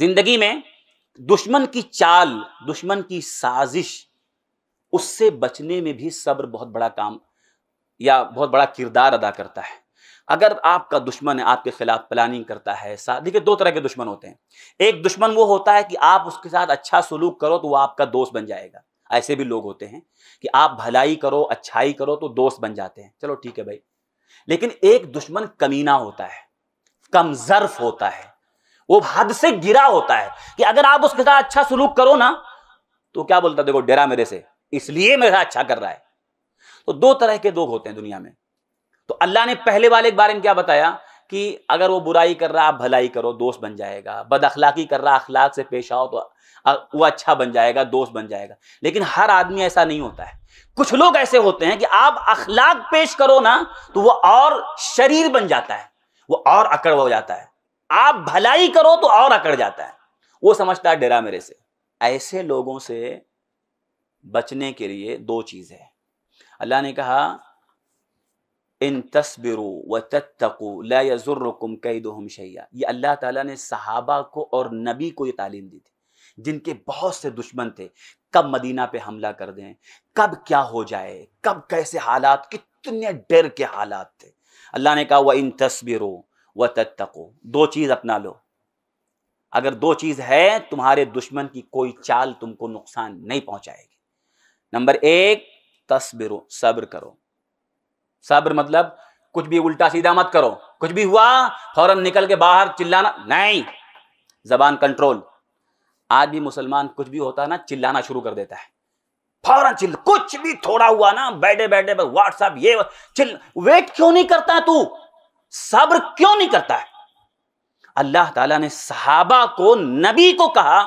जिंदगी में दुश्मन की चाल दुश्मन की साजिश उससे बचने में भी सब्र बहुत बड़ा काम या बहुत बड़ा किरदार अदा करता है अगर आपका दुश्मन है आपके खिलाफ प्लानिंग करता है देखिए दो तरह के दुश्मन होते हैं एक दुश्मन वो होता है कि आप उसके साथ अच्छा सलूक करो तो वो आपका दोस्त बन जाएगा ऐसे भी लोग होते हैं कि आप भलाई करो अच्छाई करो तो दोस्त बन जाते हैं चलो ठीक है भाई लेकिन एक दुश्मन कमीना होता है कमजर्फ होता है वो हद से गिरा होता है कि अगर आप उसके साथ अच्छा सलूक करो ना तो क्या बोलता देखो डेरा मेरे से इसलिए मेरे साथ अच्छा कर रहा है तो दो तरह के लोग होते हैं दुनिया में तो अल्लाह ने पहले वाले के बारे में क्या बताया कि अगर वो बुराई कर रहा आप भलाई करो दोस्त बन जाएगा बद अखलाकी कर रहा अखलाक से पेश आओ तो वो अच्छा बन जाएगा दोस्त बन जाएगा लेकिन हर आदमी ऐसा नहीं होता है कुछ लोग ऐसे होते हैं कि आप अखलाक पेश करो ना तो वो और शरीर बन जाता है वो और अकड़ हो जाता है आप भलाई करो तो और अकड़ जाता है वो समझता है डेरा मेरे से ऐसे लोगों से बचने के लिए दो चीज़ है अल्लाह ने कहा इन तस्बिर व कई दो हम शैया ये अल्लाह ताला ने सहाबा को और नबी को ये तालीम दी थी जिनके बहुत से दुश्मन थे कब मदीना पे हमला कर दें कब क्या हो जाए कब कैसे हालात कितने डर के हालात थे अल्लाह ने कहा वह इन हो व तत्को दो चीज़ अपना लो अगर दो चीज़ है तुम्हारे दुश्मन की कोई चाल तुमको नुकसान नहीं पहुंचाएगी नंबर एक तस्बिर सब्र करो सब्र मतलब कुछ भी उल्टा सीधा मत करो कुछ भी हुआ फौरन निकल के बाहर चिल्लाना नहीं जबान कंट्रोल आज भी मुसलमान कुछ भी होता है ना चिल्लाना शुरू कर देता है फौरन चिल्ला कुछ भी थोड़ा हुआ ना बैठे बैठे व्हाट्सअप ये चिल्ला वेट क्यों नहीं करता तू सब्र क्यों नहीं करता है अल्लाह ताला ने सहाबा को नबी को कहा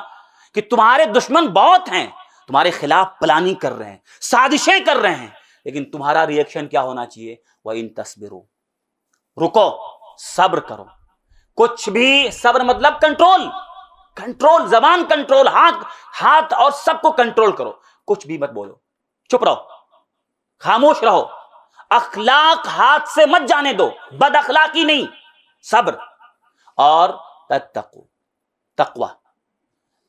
कि तुम्हारे दुश्मन बहुत हैं तुम्हारे खिलाफ प्लानिंग कर रहे हैं साजिशें कर रहे हैं लेकिन तुम्हारा रिएक्शन क्या होना चाहिए वह इन तस्वीरों रुको सब्र करो कुछ भी सब्र मतलब कंट्रोल कंट्रोल जबान कंट्रोल हाथ हाथ और सबको कंट्रोल करो कुछ भी मत बोलो चुप रहो खामोश रहो अखलाक हाथ से मत जाने दो बद अखलाकी नहीं सब्र और तको तकवा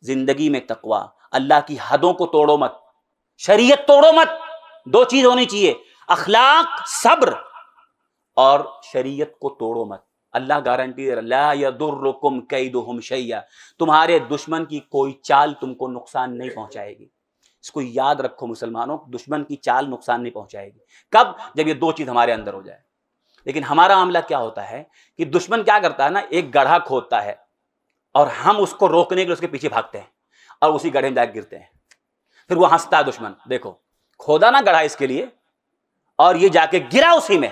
जिंदगी में तकवा अल्लाह की हदों को तोड़ो मत शरीयत तोड़ो मत दो चीज होनी चाहिए अखलाक सब्र और शरीयत को तोड़ो मत अल्लाह गारंटी दे कई दो हम शैया तुम्हारे दुश्मन की कोई चाल तुमको नुकसान नहीं पहुंचाएगी इसको याद रखो मुसलमानों दुश्मन की चाल नुकसान नहीं पहुंचाएगी कब जब ये दो चीज़ हमारे अंदर हो जाए लेकिन हमारा मामला क्या होता है कि दुश्मन क्या करता है ना एक गढ़ा खोदता है और हम उसको रोकने के लिए उसके पीछे भागते हैं और उसी गढ़े में जाकर गिरते हैं फिर वो हंसता है दुश्मन देखो खोदा ना गढ़ा इसके लिए और ये जाके गिरा उसी में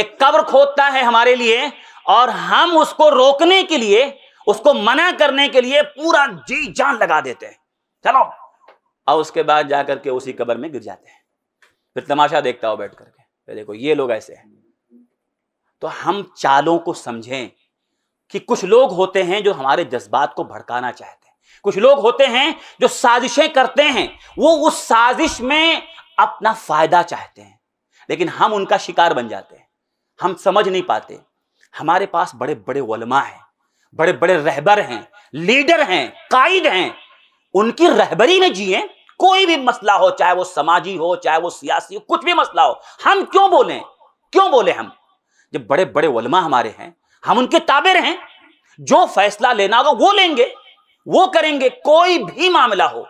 एक कब्र खोदता है हमारे लिए और हम उसको रोकने के लिए उसको मना करने के लिए पूरा जी जान लगा देते हैं चलो और उसके बाद जा करके उसी कबर में गिर जाते हैं फिर तमाशा देखता हो बैठ करके फिर देखो ये लोग ऐसे हैं तो हम चालों को समझें कि कुछ लोग होते हैं जो हमारे जज्बात को भड़काना चाहते हैं कुछ लोग होते हैं जो साजिशें करते हैं वो उस साजिश में अपना फायदा चाहते हैं लेकिन हम उनका शिकार बन जाते हैं हम समझ नहीं पाते हमारे पास बड़े बड़े वलमा हैं बड़े बड़े रहबर हैं लीडर हैं कायद हैं उनकी रहबरी में जिए कोई भी मसला हो चाहे वो समाजी हो चाहे वो सियासी हो कुछ भी मसला हो हम क्यों बोले क्यों बोले हम जब बड़े बड़े वलमा हमारे हैं हम उनके ताबे हैं जो फैसला लेना होगा वो लेंगे वो करेंगे कोई भी मामला हो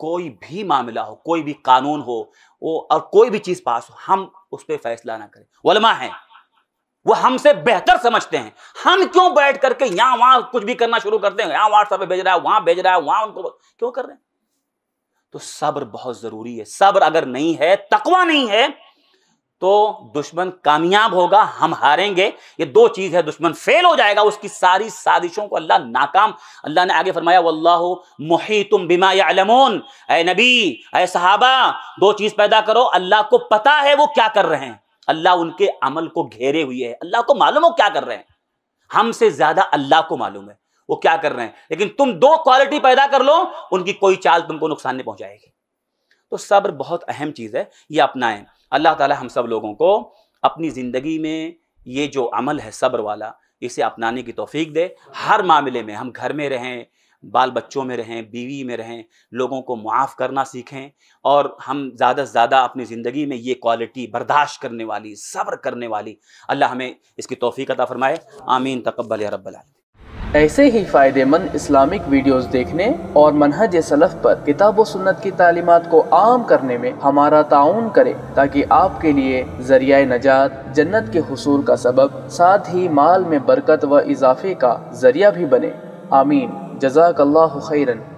कोई भी मामला हो कोई भी कानून हो वो और कोई भी चीज पास हो हम उस पर फैसला ना करें वलमा है वो हमसे बेहतर समझते हैं हम क्यों बैठ करके यहां वहां कुछ भी करना शुरू करते हैं यहां व्हाट्सएप भेज रहा है वहां भेज रहा है वहां उनको क्यों कर रहे हैं तो सब्र बहुत जरूरी है सब्र अगर नहीं है तकवा नहीं है तो दुश्मन कामयाब होगा हम हारेंगे ये दो चीज है दुश्मन फेल हो जाएगा उसकी सारी साजिशों को अल्लाह नाकाम अल्लाह ने आगे फरमाया वल्लाह मोही तुम बिमा अलमोन ए नबी ए सहाबा दो चीज पैदा करो अल्लाह को पता है वो क्या कर रहे हैं अल्लाह उनके अमल को घेरे हुए है अल्लाह को मालूम हो क्या कर रहे हैं हमसे ज्यादा अल्लाह को मालूम है वो क्या कर रहे हैं लेकिन तुम दो क्वालिटी पैदा कर लो उनकी कोई चाल तुमको नुकसान नहीं पहुंचाएगी तो सब्र बहुत अहम चीज़ है ये अपनाएं अल्लाह ताला हम सब लोगों को अपनी ज़िंदगी में ये जो अमल है सब्र वाला इसे अपनाने की तोफ़ी दे हर मामले में हम घर में रहें बाल बच्चों में रहें बीवी में रहें लोगों को मुआफ़ करना सीखें और हम ज़्यादा से ज़्यादा अपनी ज़िंदगी में ये क्वालिटी बर्दाश्त करने वाली सब्र करने वाली अल्लाह हमें इसकी तोफ़ी अता फ़रमाए आमीन तकबल रब्बल ऐसे ही फ़ायदेमंद इस्लामिक वीडियोस देखने और मनहज सलफ़ पर किताब सुन्नत की तालीमत को आम करने में हमारा ताउन करें ताकि आपके लिए जरिया नजात जन्नत के हसूल का सबब साथ ही माल में बरकत व इजाफे का जरिया भी बने आमीन جزاك الله خيرا